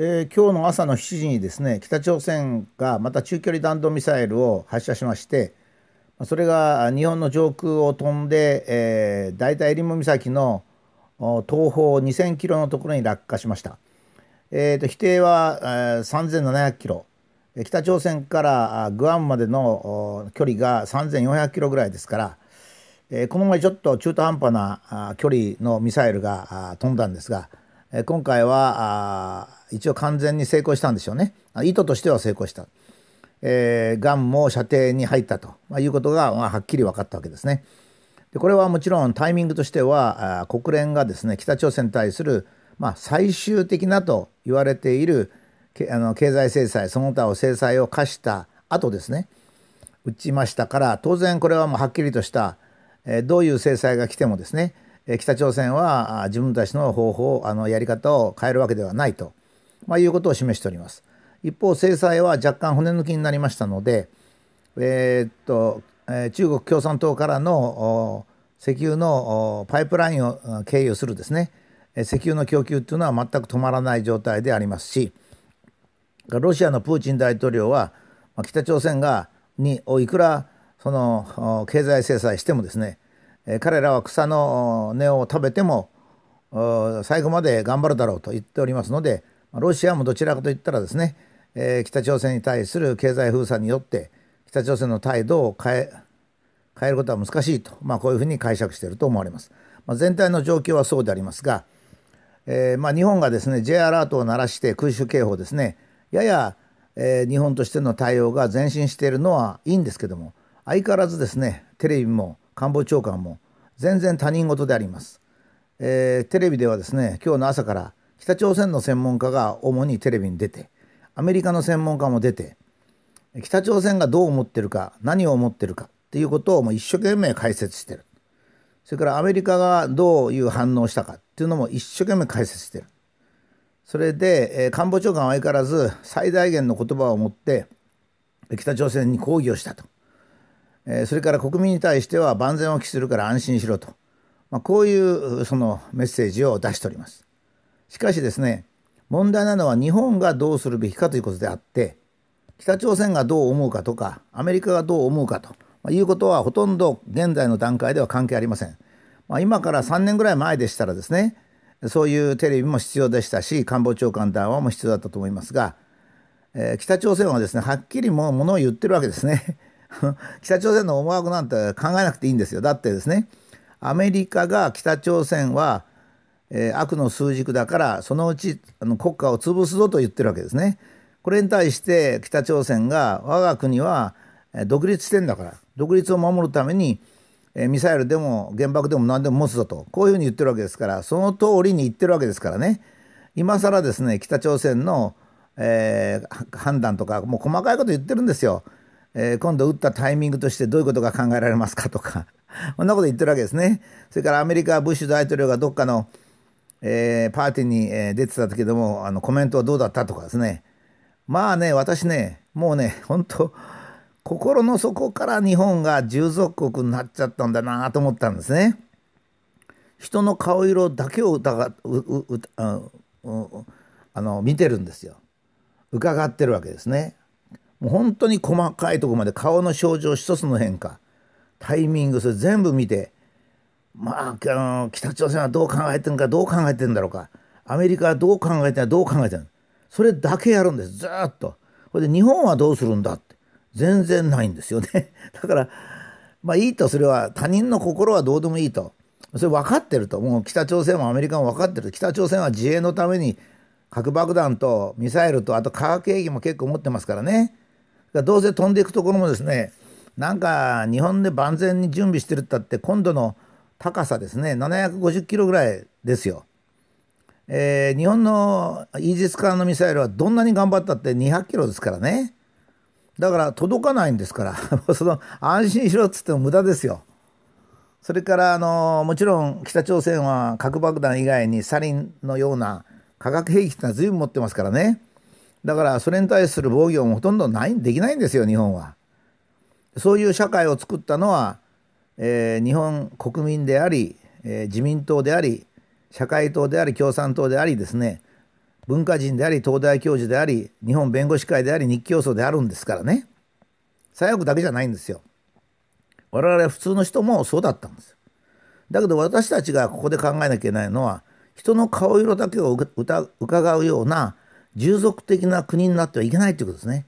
えー、今日の朝の7時にですね北朝鮮がまた中距離弾道ミサイルを発射しましてそれが日本の上空を飛んで、えー、大体襟裳岬の東方2,000キロのところに落下しました。えーと、と定は、えー、3,700キロ北朝鮮からグアムまでの距離が3,400キロぐらいですから、えー、この前ちょっと中途半端な距離のミサイルが飛んだんですが今回は一応完全に成功したんでしょうね意図としては成功した、えー、がんも射程に入ったと、まあ、いうことが、まあ、はっきり分かったわけですねでこれはもちろんタイミングとしてはあ国連がですね北朝鮮に対する、まあ、最終的なと言われているけあの経済制裁その他を制裁を課した後ですね打ちましたから当然これはもうはっきりとした、えー、どういう制裁が来てもですね北朝鮮は自分たちの方法あのやり方を変えるわけではないとまあ、いうことを示しております。一方制裁は若干骨抜きになりましたので、えー、っと中国共産党からの石油のパイプラインを経由するですね石油の供給というのは全く止まらない状態でありますしロシアのプーチン大統領は北朝鮮がにいくらその経済制裁してもですね彼らは草の根を食べても最後まで頑張るだろうと言っておりますのでロシアもどちらかといったらですね、えー、北朝鮮に対する経済封鎖によって北朝鮮の態度を変え変えることは難しいと、まあ、こういうふうに解釈していると思われます。まあ、全体の状況はそうでありますが、えー、まあ日本がですね J アラートを鳴らして空襲警報ですねやや、えー、日本としての対応が前進しているのはいいんですけども相変わらずですねテレビも官房長官も全然他人事であります、えー、テレビではですね今日の朝から北朝鮮の専門家が主にテレビに出てアメリカの専門家も出て北朝鮮がどう思ってるか何を思ってるかっていうことをもう一生懸命解説してるそれからアメリカがどういう反応したかっていうのも一生懸命解説してるそれで、え官房長官は相変わらず最大限の言葉を持って北朝鮮に抗議をしたと、えそれから国民に対しては万全を期するから安心しろと、まあ、こういうそのメッセージを出しております。しかしですね、問題なのは日本がどうするべきかということであって、北朝鮮がどう思うかとか、アメリカがどう思うかと、まあ、いうことはほとんど現在の段階では関係ありません。まあ、今から3年ぐらい前でしたらですね、そういうテレビも必要でしたし、官房長官談話も必要だったと思いますが、えー、北朝鮮はですね、はっきりもうものを言ってるわけですね。北朝鮮の思惑なんて考えなくていいんですよ。だってですね、アメリカが北朝鮮はえー、悪の枢軸だからそのうちあの国家を潰すぞと言ってるわけですね。これに対して北朝鮮が我が国は独立してんだから独立を守るためにミサイルでも原爆でも何でも持つぞとこういうふうに言ってるわけですからその通りに言ってるわけですからね今更ですね北朝鮮の、えー、判断とかもう細かいこと言ってるんですよ、えー、今度撃ったタイミングとしてどういうことが考えられますかとかこ んなこと言ってるわけですねそれからアメリカブッシュ大統領がどっかのえー、パーティーに出てたけどもあのコメントはどうだったとかですねまあね私ねもうね本当心の底から日本が従属国になっちゃったんだなと思ったんですね。人の顔色だけを疑うあの見てるんですよ伺ってるわけですね。もう本当に細かいとこまで顔の症状一つの変化タイミングそれ全部見てまあ、あの北朝鮮はどう考えてるかどう考えてるんだろうかアメリカはどう考えてるどう考えてるそれだけやるんですずっと。これで日本はどうするんだって全然ないんですよね。だからまあいいとそれは他人の心はどうでもいいとそれ分かってるともう北朝鮮もアメリカも分かってる北朝鮮は自衛のために核爆弾とミサイルとあと化学兵器も結構持ってますからね。からどうせ飛んでいくところもですねなんか日本で万全に準備してるったって今度の高さですね、750キロぐらいですよ。えー、日本のイージス艦のミサイルはどんなに頑張ったって200キロですからね。だから届かないんですから、その安心しろっつっても無駄ですよ。それからあのもちろん北朝鮮は核爆弾以外にサリンのような化学兵器ってのは随分持ってますからね。だからそれに対する防御もほとんどないできないんですよ日本は。そういう社会を作ったのはえー、日本国民であり、えー、自民党であり社会党であり共産党でありですね文化人であり東大教授であり日本弁護士会であり日教組であるんですからね左翼だけじゃないんですよ。我々普通の人もそうだったんです。だけど私たちがここで考えなきゃいけないのは人の顔色だけをうかがうような従属的な国になってはいけないということですね。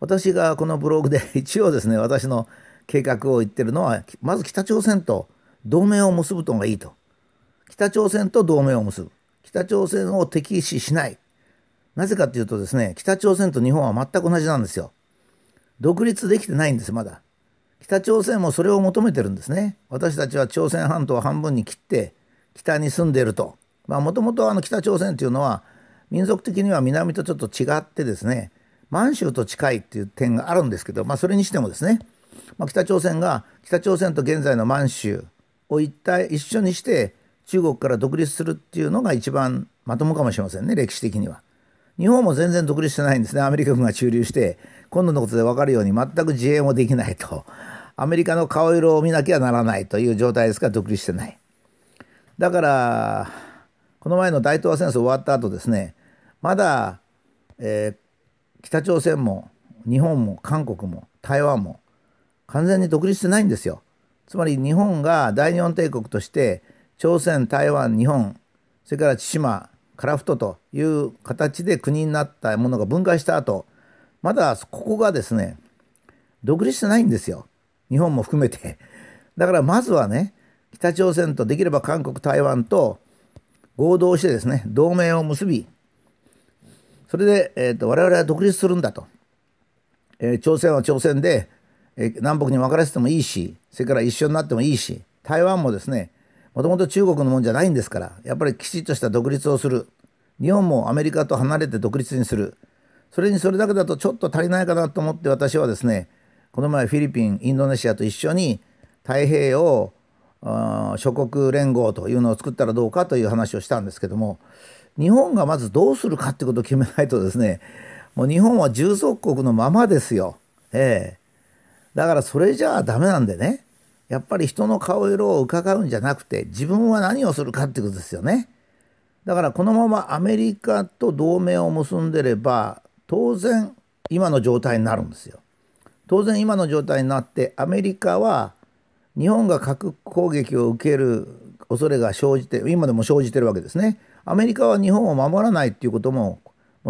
私がこのブログで一応ですね私の計画を言ってるのはまず北朝鮮と同盟を結ぶとがいいと北朝鮮と同盟を結ぶ北朝鮮を敵視しないなぜかというとですね北朝鮮と日本は全く同じなんですよ独立できてないんですまだ北朝鮮もそれを求めてるんですね私たちは朝鮮半島を半分に切って北に住んでいるとまあもともと北朝鮮というのは民族的には南とちょっと違ってですね満州と近いっていう点があるんですけど、まあ、それにしてもですねまあ、北朝鮮が北朝鮮と現在の満州を一体一緒にして中国から独立するっていうのが一番まともかもしれませんね歴史的には。日本も全然独立してないんですねアメリカ軍が駐留して今度のことで分かるように全く自衛もできないとアメリカの顔色を見なきゃならないという状態ですから独立してない。だからこの前の大東亜戦争終わった後ですねまだ、えー、北朝鮮も日本も韓国も台湾も完全に独立してないんですよ。つまり日本が大日本帝国として朝鮮台湾日本それから千島樺太という形で国になったものが分解した後まだここがですね独立してないんですよ日本も含めて。だからまずはね北朝鮮とできれば韓国台湾と合同してですね同盟を結びそれで、えーと、我々は独立するんだと、えー、朝鮮は朝鮮でえ南北に分かれててもいいし、それから一緒になってもいいし、台湾もですね、もともと中国のもんじゃないんですから、やっぱりきちっとした独立をする。日本もアメリカと離れて独立にする。それにそれだけだとちょっと足りないかなと思って私はですね、この前フィリピン、インドネシアと一緒に太平洋諸国連合というのを作ったらどうかという話をしたんですけども、日本がまずどうするかってことを決めないとですね、もう日本は重属国のままですよ。ええだからそれじゃあダメなんでねやっぱり人の顔色を伺うんじゃなくて自分は何をするかってことですよね。だからこのままアメリカと同盟を結んでれば当然今の状態になるんですよ。当然今の状態になってアメリカは日本が核攻撃を受ける恐れが生じて今でも生じてるわけですね。アメリカは日本を守らないっていうことも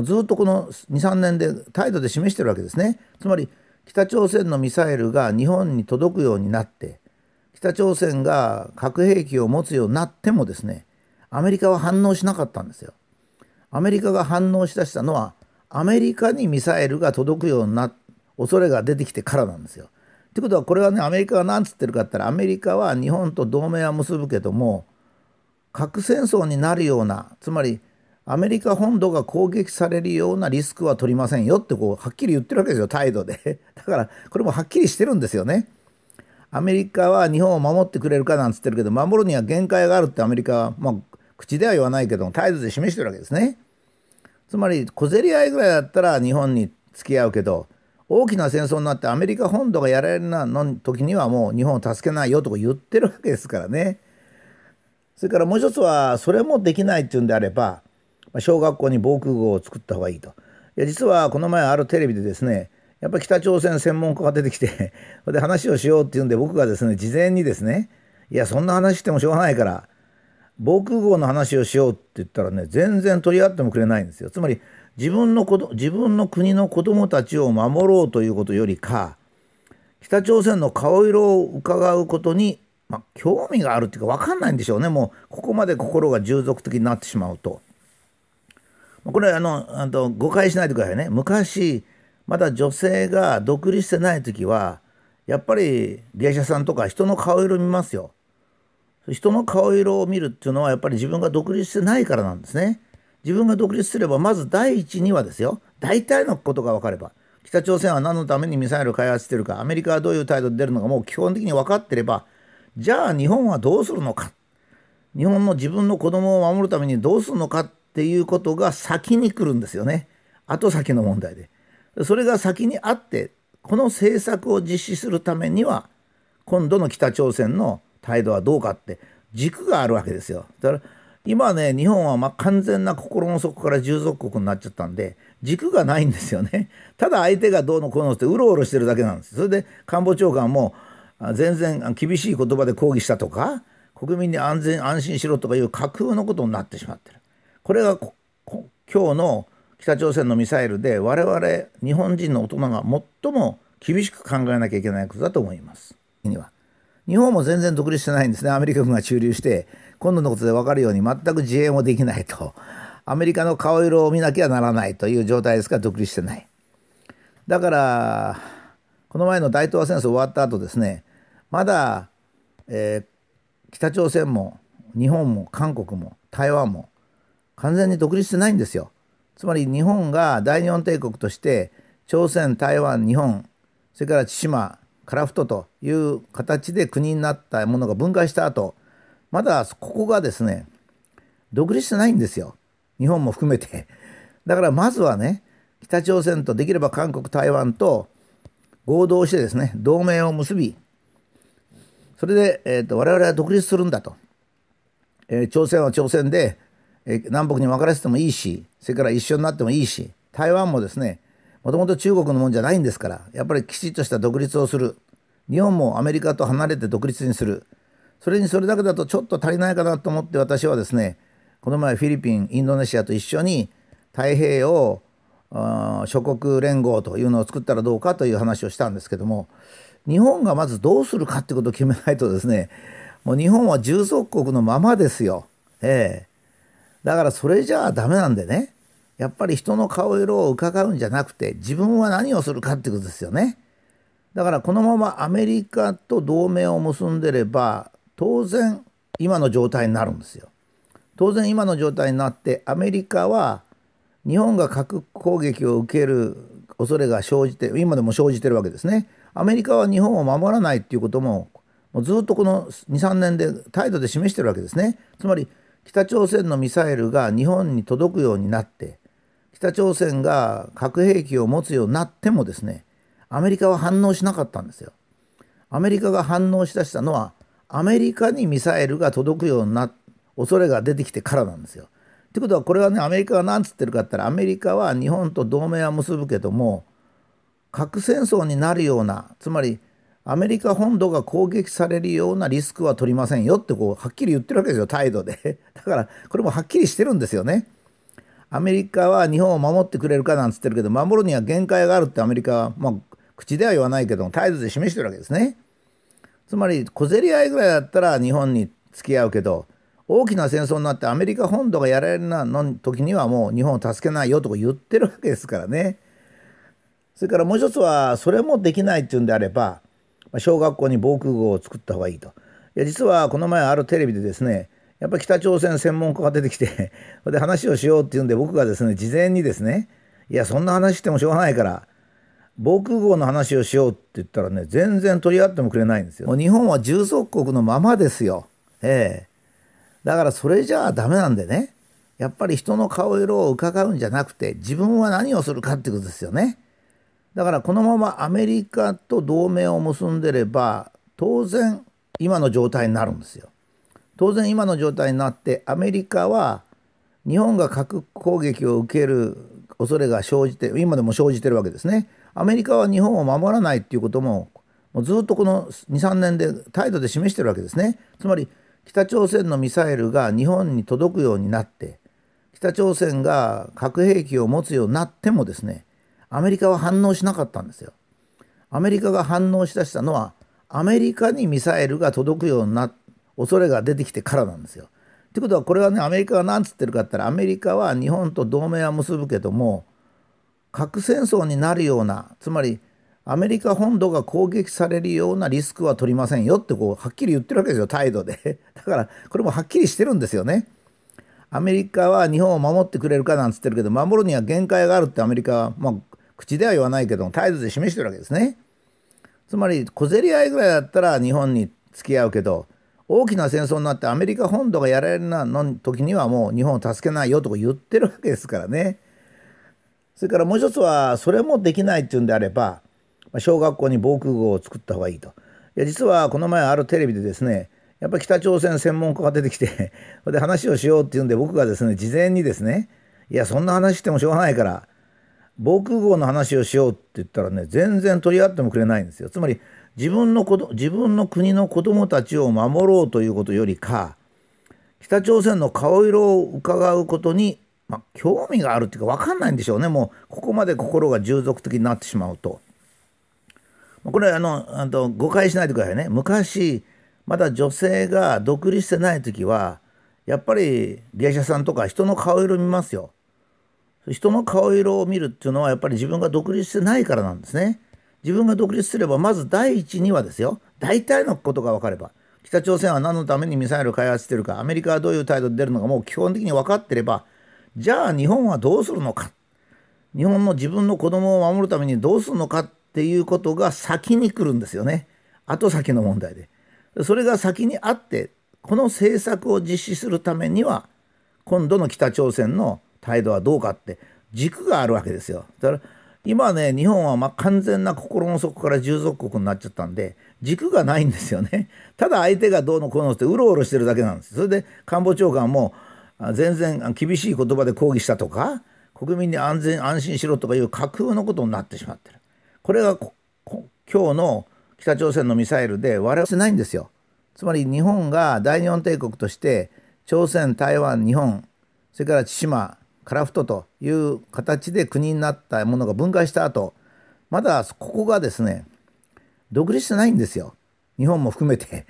ずっとこの23年で態度で示してるわけですね。つまり北朝鮮のミサイルが日本に届くようになって北朝鮮が核兵器を持つようになってもですねアメリカは反応しなかったんですよ。アメリカが反応しだしたのはアメリカにミサイルが届くような恐れが出てきてからなんですよ。ってことはこれはねアメリカが何つってるかって言ったらアメリカは日本と同盟は結ぶけども核戦争になるようなつまりアメリカ本土が攻撃されるようなリスクは取りませんよってこうはっきり言ってるわけですよ態度で だからこれもはっきりしてるんですよねアメリカは日本を守ってくれるかなんつってるけど守るには限界があるってアメリカは、まあ、口では言わないけども態度で示してるわけですねつまり小競り合いぐらいだったら日本に付き合うけど大きな戦争になってアメリカ本土がやられるなの時にはもう日本を助けないよとか言ってるわけですからね。それからもう一つはそれもできないっていうんであればまあ、小学校に防空壕を作った方がいいと。いや実はこの前あるテレビでですねやっぱり北朝鮮専門家が出てきて で話をしようっていうんで僕がですね事前にですねいやそんな話してもしょうがないから防空壕の話をしようって言ったらね全然取り合ってもくれないんですよ。つまり自分のこと自分の国の子どもたちを守ろうということよりか北朝鮮の顔色をうかがうことに、まあ、興味があるっていうか分かんないんでしょうねもうここまで心が従属的になってしまうと。これあのあの誤解しないでくださいね昔まだ女性が独立してない時はやっぱり芸者さんとか人の顔色見ますよ人の顔色を見るっていうのはやっぱり自分が独立してないからなんですね自分が独立すればまず第一にはですよ大体のことが分かれば北朝鮮は何のためにミサイル開発してるかアメリカはどういう態度で出るのかもう基本的に分かってればじゃあ日本はどうするのか日本の自分の子供を守るためにどうするのかっっていうことが先に来るんですよね後先の問題でそれが先にあってこの政策を実施するためには今度の北朝鮮の態度はどうかって軸があるわけですよだから今ね日本はまあ完全な心の底から従属国になっちゃったんで軸がないんですよねただ相手がどうのこうのってうろうろしてるだけなんですそれで官房長官も全然厳しい言葉で抗議したとか国民に安全安心しろとかいう架空のことになってしまってるこれが今日の北朝鮮のミサイルで我々日本人の大人が最も厳しく考えなきゃいけないことだと思います。には日本も全然独立してないんですねアメリカ軍が駐留して今度のことで分かるように全く自衛もできないとアメリカの顔色を見なきゃならないという状態ですから独立してない。だからこの前の大東亜戦争終わった後ですねまだ、えー、北朝鮮も日本も韓国も台湾も完全に独立してないんですよ。つまり日本が大日本帝国として朝鮮、台湾、日本、それから千島、樺太という形で国になったものが分解した後、まだここがですね、独立してないんですよ。日本も含めて。だからまずはね、北朝鮮とできれば韓国、台湾と合同してですね、同盟を結び、それで、えーと、我々は独立するんだと。えー、朝鮮は朝鮮でえ南北に分かれててもいいし、それから一緒になってもいいし、台湾もですね、もともと中国のもんじゃないんですから、やっぱりきちっとした独立をする。日本もアメリカと離れて独立にする。それにそれだけだとちょっと足りないかなと思って私はですね、この前フィリピン、インドネシアと一緒に太平洋諸国連合というのを作ったらどうかという話をしたんですけども、日本がまずどうするかってことを決めないとですね、もう日本は重属国のままですよ。ええだからそれじゃあダメなんでねやっぱり人の顔色を伺うんじゃなくて自分は何をするかってことですよね。だからこのままアメリカと同盟を結んでれば当然今の状態になるんですよ。当然今の状態になってアメリカは日本が核攻撃を受ける恐れが生じて今でも生じてるわけですね。アメリカは日本を守らないっていうこともずっとこの23年で態度で示してるわけですね。つまり北朝鮮のミサイルが日本に届くようになって北朝鮮が核兵器を持つようになってもですねアメリカは反応しなかったんですよ。アメリカが反応しだしたのはアメリカにミサイルが届くような恐れが出てきてからなんですよ。ってことはこれはねアメリカが何つってるかって言ったらアメリカは日本と同盟は結ぶけども核戦争になるようなつまりアメリカ本土が攻撃されるようなリスクは取りませんよってこうはっきり言ってるわけですよ態度で だからこれもはっきりしてるんですよねアメリカは日本を守ってくれるかなんつってるけど守るには限界があるってアメリカはまあ口では言わないけども態度で示してるわけですねつまり小競り合いぐらいだったら日本に付き合うけど大きな戦争になってアメリカ本土がやられるなの時にはもう日本を助けないよとか言ってるわけですからねそれからもう一つはそれもできないっていうんであればまあ、小学校に防空壕を作った方がいいと。いや実はこの前あるテレビでですねやっぱり北朝鮮専門家が出てきて で話をしようっていうんで僕がですね事前にですねいやそんな話してもしょうがないから防空壕の話をしようって言ったらね全然取り合ってもくれないんですよ。もう日本は重足国のままですよ。ええ。だからそれじゃあダメなんでねやっぱり人の顔色をうかがうんじゃなくて自分は何をするかってことですよね。だからこのままアメリカと同盟を結んでれば当然今の状態になるんですよ。当然今の状態になってアメリカは日本が核攻撃を受ける恐れが生じて今でも生じてるわけですね。アメリカは日本を守らないっていうことももうずっとこの23年で態度で示してるわけですね。つまり北朝鮮のミサイルが日本に届くようになって北朝鮮が核兵器を持つようになってもですねアメリカは反応しなかったんですよ。アメリカが反応しだしたのはアメリカにミサイルが届くような恐れが出てきてからなんですよ。ということはこれはねアメリカが何つってるかって言ったらアメリカは日本と同盟は結ぶけども核戦争になるようなつまりアメリカ本土が攻撃されるようなリスクは取りませんよってこうはっきり言ってるわけですよ態度で だからこれもはっきりしてるんですよね。アメリカは日本を守ってくれるかなんつってるけど守るには限界があるってアメリカは、まあ、口では言わないけども態度で示してるわけですね。つまり小競り合いぐらいだったら日本に付き合うけど大きな戦争になってアメリカ本土がやられるなの時にはもう日本を助けないよとか言ってるわけですからね。それからもう一つはそれもできないっていうんであれば小学校に防空壕を作った方がいいと。いや実はこの前あるテレビでですねやっぱり北朝鮮専門家が出てきて で話をしようっていうんで僕がですね事前にですねいやそんな話してもしょうがないから防空壕の話をしようって言ったらね全然取り合ってもくれないんですよ。つまり自分のこと自分の国の子どもたちを守ろうということよりか北朝鮮の顔色をうかがうことに、ま興味があるっていうか分かんないんでしょうねもうここまで心が従属的になってしまうと。これあのあの誤解しないでくださいね昔まだ女性が独立してない時はやっぱり芸者さんとか人の顔色見ますよ。人の顔色を見るっていうのはやっぱり自分が独立してないからなんですね。自分が独立すればまず第一にはですよ大体のことが分かれば北朝鮮は何のためにミサイルを開発してるかアメリカはどういう態度で出るのかもう基本的に分かってればじゃあ日本はどうするのか日本の自分の子供を守るためにどうするのかっていうことが先に来るんですよね後先の問題で。それが先にあってこの政策を実施するためには今度の北朝鮮の態度はどうかって軸があるわけですよ。だから今ね日本はま完全な心の底から従属国になっちゃったんで軸がないんですよね。ただ相手がどうのこうのってうろうろしてるだけなんです。それで官房長官も全然厳しい言葉で抗議したとか国民に安全安心しろとかいう架空のことになってしまってる。これが今日の北朝鮮のミサイルで我々はないんですよ。つまり日本が大日本帝国として朝鮮台湾日本それから千島カラフトという形で国になったものが分解した後、まだここがですね、独立してないんですよ。日本も含めて。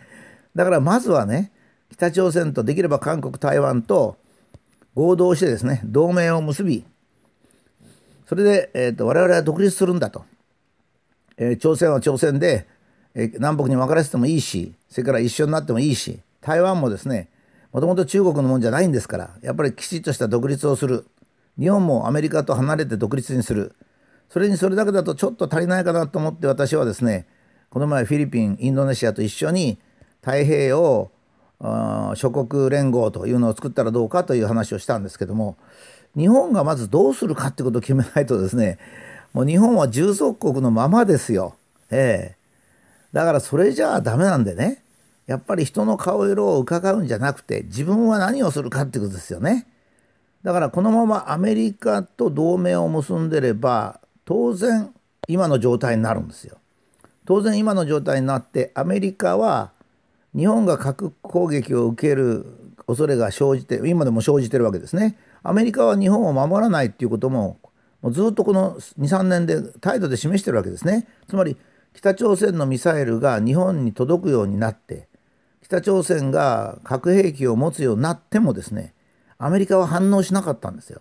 だからまずはね、北朝鮮とできれば韓国、台湾と合同してですね、同盟を結び、それで、えーと、我々は独立するんだと。えー、朝鮮は朝鮮で、えー、南北に分からせてもいいし、それから一緒になってもいいし、台湾もですね、もともと中国のもんじゃないんですから、やっぱりきちっとした独立をする。日本もアメリカと離れて独立にする。それにそれだけだとちょっと足りないかなと思って私はですね、この前フィリピン、インドネシアと一緒に太平洋諸国連合というのを作ったらどうかという話をしたんですけども、日本がまずどうするかってことを決めないとですね、もう日本は重属国のままですよ。ええ。だからそれじゃあダメなんでね。やっぱり人の顔色を伺うんじゃなくて自分は何をするかってことですよね。だからこのままアメリカと同盟を結んでれば当然今の状態になるんですよ。当然今の状態になってアメリカは日本が核攻撃を受ける恐れが生じて今でも生じてるわけですね。アメリカは日本を守らないっていうことももうずっとこの23年で態度で示してるわけですね。つまり北朝鮮のミサイルが日本に届くようになって北朝鮮が核兵器を持つようになってもですねアメリカは反応しなかったんですよ。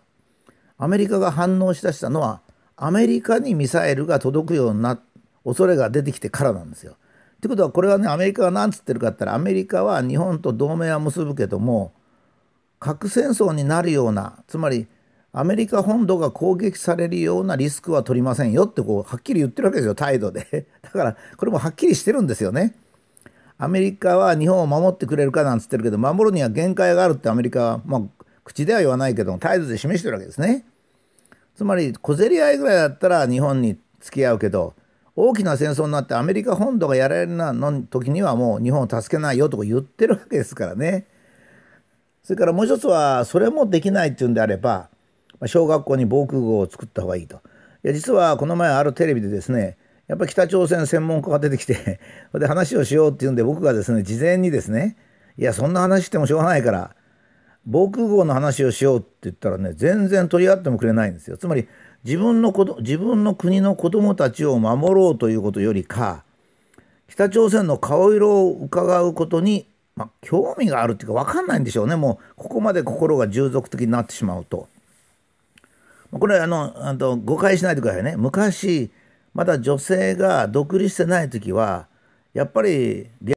アメリカが反応しだしたのはアメリカにミサイルが届くような恐れが出てきてからなんですよ。ってことはこれはねアメリカが何つってるかって言ったらアメリカは日本と同盟は結ぶけども核戦争になるようなつまりアメリカ本土が攻撃されるようなリスクは取りませんよってこうはっきり言ってるわけですよ態度でだからこれもはっきりしてるんですよねアメリカは日本を守ってくれるかなんつってるけど、守るには限界があるってアメリカは、まあ、口では言わないけども、態度で示してるわけですね。つまり、小競り合いぐらいだったら日本に付き合うけど、大きな戦争になってアメリカ本土がやられるなの時にはもう日本を助けないよとか言ってるわけですからね。それからもう一つは、それもできないっていうんであれば、小学校に防空壕を作った方がいいと。いや実はこの前あるテレビでですねやっぱり北朝鮮専門家が出てきて で話をしようっていうんで僕がですね事前にですねいやそんな話してもしょうがないから防空壕の話をしようって言ったらね全然取り合ってもくれないんですよ。つまり自分のこと自分の国の子どもたちを守ろうということよりか北朝鮮の顔色をうかがうことに、まあ、興味があるっていうか分かんないんでしょうねもうここまで心が従属的になってしまうと。これあのあの誤解しないでくださいね。昔まだ女性が独立してない時はやっぱり